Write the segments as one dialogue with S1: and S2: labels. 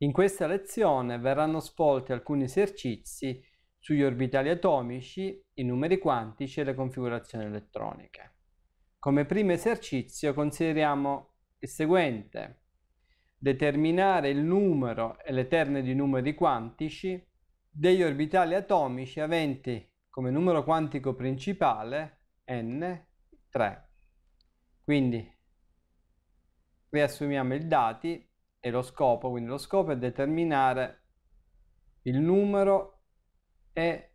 S1: In questa lezione verranno svolti alcuni esercizi sugli orbitali atomici, i numeri quantici e le configurazioni elettroniche. Come primo esercizio consideriamo il seguente. Determinare il numero e le terne di numeri quantici degli orbitali atomici aventi come numero quantico principale n 3. Quindi riassumiamo i dati e lo scopo, quindi lo scopo è determinare il numero e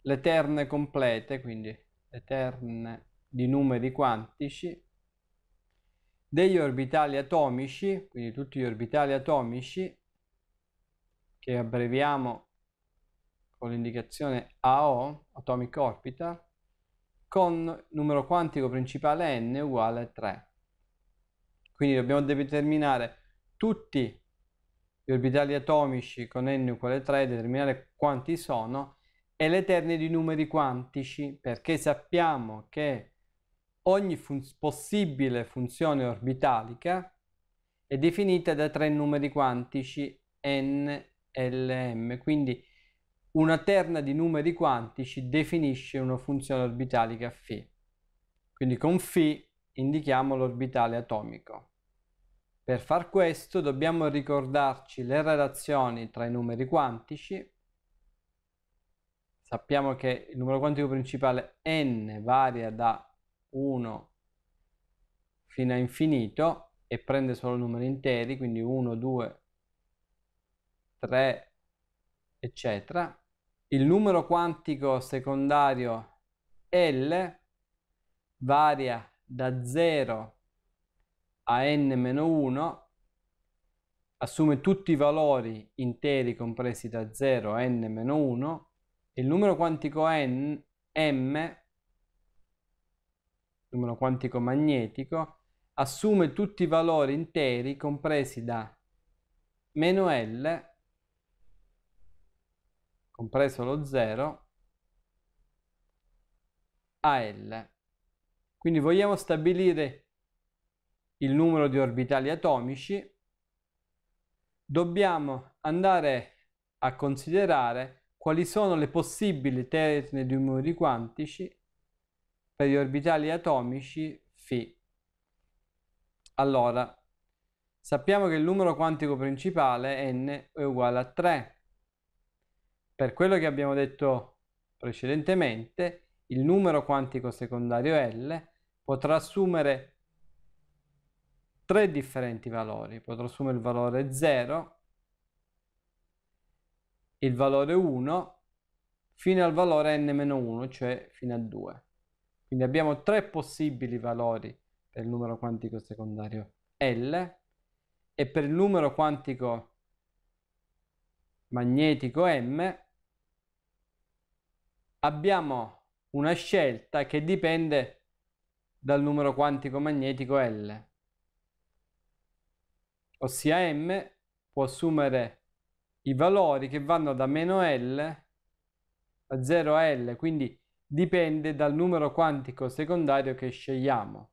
S1: le terne complete, quindi le terne di numeri quantici degli orbitali atomici, quindi tutti gli orbitali atomici che abbreviamo con l'indicazione AO, atomic orbital, con numero quantico principale n uguale a 3. Quindi dobbiamo determinare tutti gli orbitali atomici con n uguale 3, determinare quanti sono, e le terne di numeri quantici, perché sappiamo che ogni fun possibile funzione orbitalica è definita da tre numeri quantici n, l, m, quindi una terna di numeri quantici definisce una funzione orbitalica φ. Quindi con φ indichiamo l'orbitale atomico. Per far questo dobbiamo ricordarci le relazioni tra i numeri quantici. Sappiamo che il numero quantico principale n varia da 1 fino a infinito e prende solo numeri interi, quindi 1, 2, 3, eccetera. Il numero quantico secondario L varia da 0 a a n-1 assume tutti i valori interi compresi da 0 a n-1, il numero quantico n, m, numero quantico magnetico, assume tutti i valori interi compresi da meno L, compreso lo 0, a L. Quindi vogliamo stabilire il numero di orbitali atomici, dobbiamo andare a considerare quali sono le possibili terne di numeri quantici per gli orbitali atomici φ. Allora, sappiamo che il numero quantico principale n è uguale a 3. Per quello che abbiamo detto precedentemente, il numero quantico secondario L potrà assumere tre differenti valori. Potrò assumere il valore 0, il valore 1, fino al valore n-1, cioè fino a 2. Quindi abbiamo tre possibili valori per il numero quantico secondario L e per il numero quantico magnetico M abbiamo una scelta che dipende dal numero quantico magnetico L ossia m, può assumere i valori che vanno da meno l a 0 a l, quindi dipende dal numero quantico secondario che scegliamo.